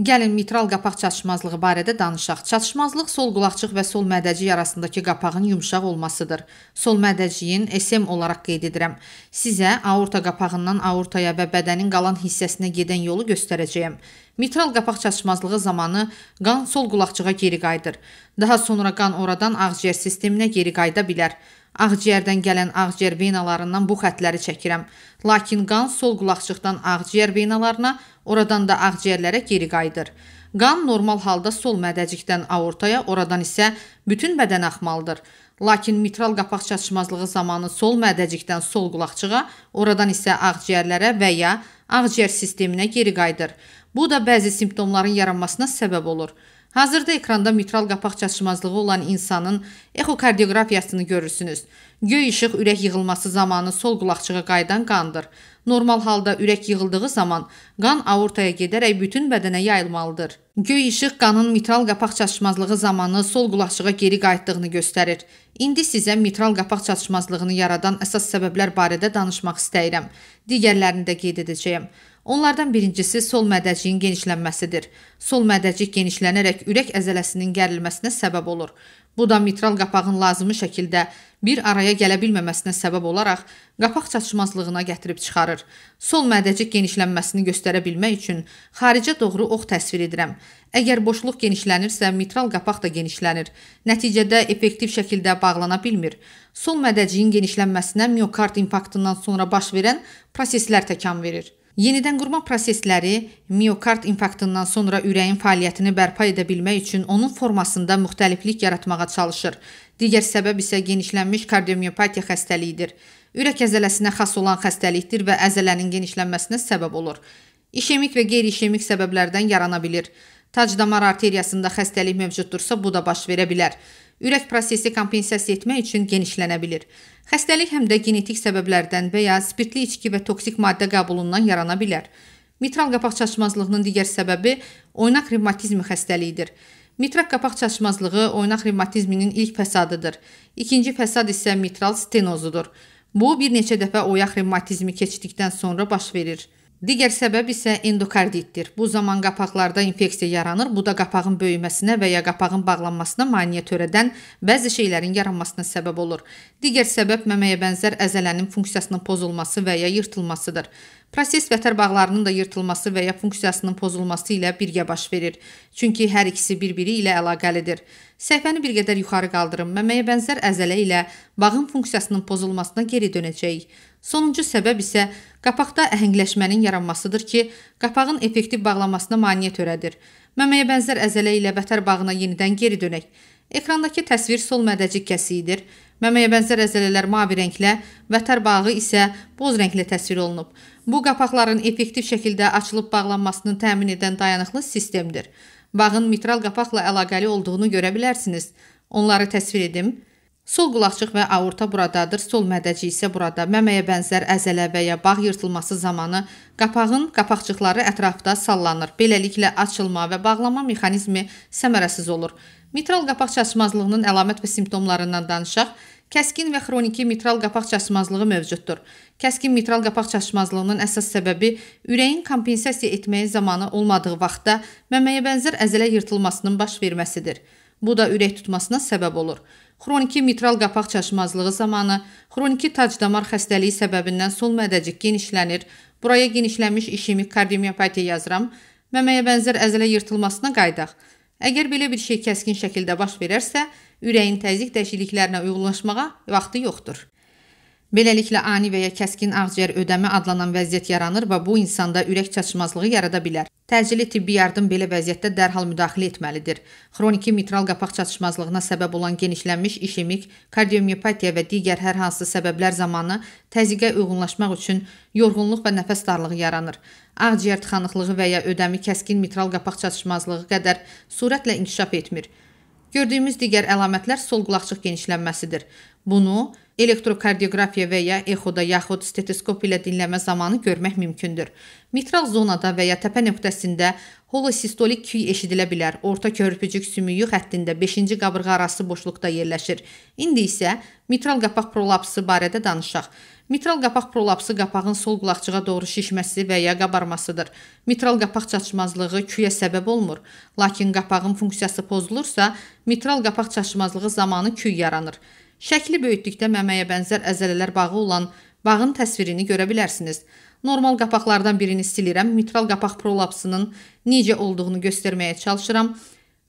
Gəlin mitral qapaq çatışmazlığı barədə danışaq. Çatışmazlıq sol qulaqçıq və sol mədəcik arasındakı qapağın yumşaq olmasıdır. Sol mədəciyin SM olaraq qeyd edirəm. Sizə aorta qapağından aortaya və bədənin qalan hissəsinə gedən yolu göstərəcəyəm. Mitral qapaq çatışmazlığı zamanı qan sol qulaqçığa geri qayıdır. Daha sonra qan oradan ağciyər sisteminə geri qayıda bilər. Ağciyərdən gələn ağciyər venalarından bu xətləri çəkirəm. Lakin qan sol qulaqçıqdan ağciyər venalarına, oradan da ağciyərlərə geri qayıdır. Qan normal halda sol mədəcikdən aortaya, oradan isə bütün bədən axmalıdır. Lakin mitral qapaq çatışmazlığı zamanı sol mədəcikdən sol qulaqçığa, oradan isə ağciyərlərə və ya ağciyər sisteminə geri qayıdır. Bu da bəzi simptomların yaranmasına səbəb olur. Hazırda ekranda mitral qapaq çatışmazlığı olan insanın ekokardioqrafiyasını görürsünüz. Göy işıq ürək yığılması zamanı sol qulaqçığa qayıdan qandır. Normal halda ürək yığıldığı zaman qan aortaya gedərək bütün bədənə yayılmalıdır. Göy işıq qanın mitral qapaq çatışmazlığı zamanı sol qulaqçığa geri qayıtdığını göstərir. İndi sizə mitral qapaq çatışmazlığını yaradan əsas səbəblər barədə danışmaq istəyirəm. Digərlərini də qeyd edəcəyəm. Onlardan birincisi sol mədəciyin genişlənməsidir. Sol mədəcik genişlənərək ürək əzələsinin gərilməsinə səbəb olur. Bu da mitral qapağın lazımi şəkildə bir araya gələ bilməməsinə səbəb olaraq qapaq çatışmazlığına gətirib çıxarır. Sol mədəcik genişlənməsini göstərə bilmək üçün xaricə doğru ox təsvir edirəm. Əgər boşluq genişlənirsə, mitral qapaq da genişlənir. Nəticədə effektiv şəkildə bağlana bilmir. Sol mədəciyin genişlənməsinə miokard infarktından sonra baş verən proseslər təkan verir. Yenidən qurma prosesləri miokard infarktından sonra ürəyin fəaliyyətini bərpa edə bilmək üçün onun formasında müxtəliflik yaratmağa çalışır. Digər səbəb isə genişlənmiş kardiomiopatiya xəstəliyidir. Ürək əzələsinə xas olan xəstəlikdir və əzələnin genişlənməsinə səbəb olur. İşemik və qeyri-işemik səbəblərdən yarana bilir. Tac damar arteriyasında xəstəlik mövcuddursa bu da baş verə bilər. Ürək prosesi kompensasiya etmək üçün genişlənə bilir. Xəstəlik həm də genetik səbəblərdən və ya spirtli içki və toksik maddə qəbulundan yarana bilər. Mitral qapaq çatışmazlığının digər səbəbi oynaq revmatizmi xəstəliyidir. Mitral qapaq çatışmazlığı oynaq revmatizminin ilk fəsadıdır. İkinci fəsad isə mitral stenozudur. Bu bir neçə dəfə oyaq revmatizmi keçdikdən sonra baş verir. Digər səbəb isə endokarditdir. Bu zaman qapaqlarda infeksiya yaranır. Bu da qapağın böyüməsinə və ya qapağın bağlanmasına maneə törədən bəzi şeylərin yaranmasına səbəb olur. Digər səbəb məməyə bənzər əzələnin funksiyasının pozulması və ya yırtılmasıdır. Proses vətər bağlarının da yırtılması və ya funksiyasının pozulması ilə birgə baş verir. Çünki hər ikisi bir-biri ilə əlaqəlidir. Səhvəni bir qədər yuxarı qaldırın. Məməyə bənzər əzələ ilə bağın funksiyasının pozulmasına geri dönəcəyik. Sonuncu səbəb isə qapaqda əhəngləşmənin yaranmasıdır ki, qapağın effektiv bağlanmasına maneə törədir. Məməyə bənzər əzələ ilə vətər bağına yenidən geri dönək. Ekrandakı təsvir sol mədəcik kəsiyidir. Məməyə bənzər əzələlər mavi rənglə, vətər bağı isə boz rənglə təsvir olunub. Bu qapaqların effektiv şəkildə açılıb bağlanmasını təmin edən dayanıqlı sistemdir. Bağın mitral qapaqla əlaqəli olduğunu görə bilərsiniz. Onları təsvir edim. Sol qulaqçıq və aorta buradadır, sol mədəci isə burada. Məməyə bənzər əzələ və ya bağ yırtılması zamanı qapağın qapaqçıqları ətrafda sallanır. Beləliklə açılma və bağlama mexanizmi səmərəsiz olur. Mitral qapaq çatışmazlığının əlamət və simptomlarından danışaq. Kəskin və xroniki mitral qapaq çatışmazlığı mövcuddur. Kəskin mitral qapaq çatışmazlığının əsas səbəbi ürəyin kompensasiya etməyi zamanı olmadığı vaxtda məməyə bənzər əzələ yırtılmasının baş verməsidir. Bu da ürək tutmasına səbəb olur xroniki mitral qapaq çaşmazlığı zamanı xroniki tacdamar xəstəliyi səbəbindən sol mədəcik genişlənir, buraya genişlənmiş işemik kardiomiyopatiya yazıram, məməyə bənzər əzələ yırtılmasına qaydaq. Əgər belə bir şey kəskin şəkildə baş verərsə, ürəyin təzyiq dəyişikliklərinə uyğunlaşmağa vaxtı yoxdur. Beləliklə ani və ya kəskin ağciyər ödəmi adlanan vəziyyət yaranır və bu insanda ürək çatışmazlığı yarada bilər. Təcili tibbi yardım belə vəziyyətdə dərhal müdaxilə etməlidir. Xroniki mitral qapaq çatışmazlığına səbəb olan genişlənmiş işemik, kardiomiopatiya və digər hər hansı səbəblər zamanı təzyiqə uyğunlaşmaq üçün yorğunluq və nəfəs darlığı yaranır. Ağciyər tıxanıqlığı və ya ödəmi kəskin mitral qapaq çatışmazlığı qədər sürətlə inkişaf etmir. Gördüyümüz digər əlamətlər sol qulaqçıq genişlənməsidir. Bunu elektrokardiografiya və ya exoda yaxud stetoskop ilə dinləmə zamanı görmək mümkündür. Mitral zonada və ya təpə nöqtəsində holosistolik küy eşidilə bilər. Orta körpücük sümüyü xəttində 5-ci qabırğa arası boşluqda yerləşir. İndi isə mitral qapaq prolapsı barədə danışaq. Mitral qapaq prolapsı qapağın sol qulaqçığa doğru şişməsi və ya qabarmasıdır. Mitral qapaq çatışmazlığı küyə səbəb olmur, lakin qapağın funksiyası pozulursa, mitral qapaq çatışmazlığı zamanı küy yaranır. Şəkli böyütdükdə məməyə bənzər əzələlər bağı olan bağın təsvirini görə bilərsiniz. Normal qapaqlardan birini silirəm, mitral qapaq prolapsının necə olduğunu göstərməyə çalışıram.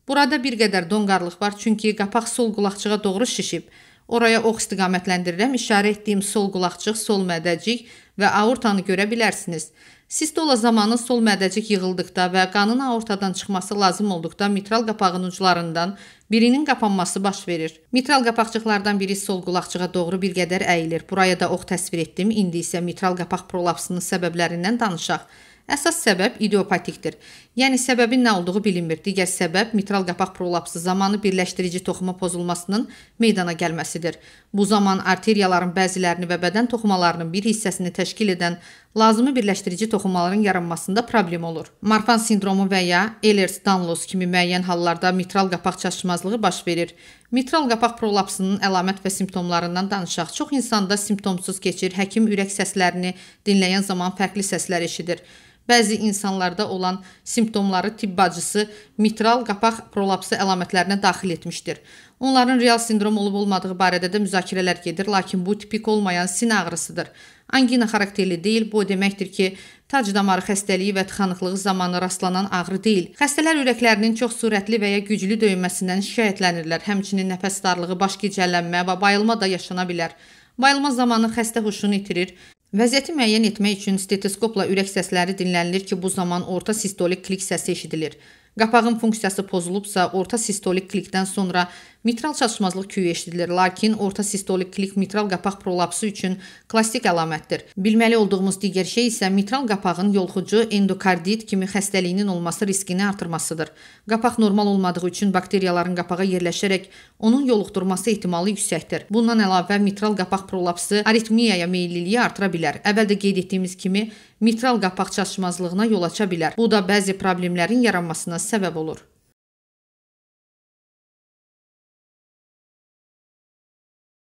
Burada bir qədər donqarlıq var, çünki qapaq sol qulaqçığa doğru şişib. Oraya ox istiqamətləndirirəm. İşarə etdiyim sol qulaqçıq, sol mədəcik və aortanı görə bilərsiniz. Sistola zamanı sol mədəcik yığıldıqda və qanın aortadan çıxması lazım olduqda mitral qapağın uclarından birinin qapanması baş verir. Mitral qapaqcıqlardan biri sol qulaqçığa doğru bir qədər əyilir. Buraya da ox təsvir etdim. İndi isə mitral qapaq prolapsının səbəblərindən danışaq. Əsas səbəb idiopatikdir. Yəni səbəbin nə olduğu bilinmir. Digər səbəb mitral qapaq prolapsı zamanı birləşdirici toxuma pozulmasının meydana gəlməsidir. Bu zaman arteriyaların bəzilərini və bədən toxumalarının bir hissəsini təşkil edən lazımi birləşdirici toxumların yaranmasında problem olur. Marfan sindromu və ya Ehlers-Danlos kimi müəyyən hallarda mitral qapaq çatışmazlığı baş verir. Mitral qapaq prolapsının əlamət və simptomlarından danışaq. Çox insanda simptomsuz keçir, həkim ürək səslərini dinləyən zaman fərqli səslər eşidir. Bəzi insanlarda olan simptomları tibb bacısı mitral qapaq prolapsı əlamətlərinə daxil etmişdir. Onların real sindrom olub-olmadığı barədə də müzakirələr gedir, lakin bu tipik olmayan sin ağrısıdır. Angina xarakterli deyil, bu o deməkdir ki, tac damarı xəstəliyi və tıxanıqlığı zamanı rastlanan ağrı deyil. Xəstələr ürəklərinin çox sürətli və ya güclü döyməsindən şikayətlənirlər. Həmçinin nəfəs darlığı, baş gicəllənmə və bayılma da yaşana bilər. Bayılma zamanı xəstə huşunu itirir, Vəziyyəti müəyyən etmək üçün stetoskopla ürək səsləri dinlənilir ki, bu zaman orta sistolik klik səsi eşidilir. Qapağın funksiyası pozulubsa, orta sistolik klikdən sonra mitral çatışmazlıq küyü eşidilir, lakin orta sistolik klik mitral qapaq prolapsı üçün klassik əlamətdir. Bilməli olduğumuz digər şey isə mitral qapağın yolxucu endokardit kimi xəstəliyinin olması riskini artırmasıdır. Qapaq normal olmadığı üçün bakteriyaların qapağa yerləşərək onun yoluxdurması ehtimalı yüksəkdir. Bundan əlavə mitral qapaq prolapsı aritmiyaya meylliliyi artıra bilər. Əvvəldə qeyd etdiyimiz kimi mitral qapaq çatışmazlığına yol aça bilər. Bu da bəzi problemlərin yaranmasına sebep olur.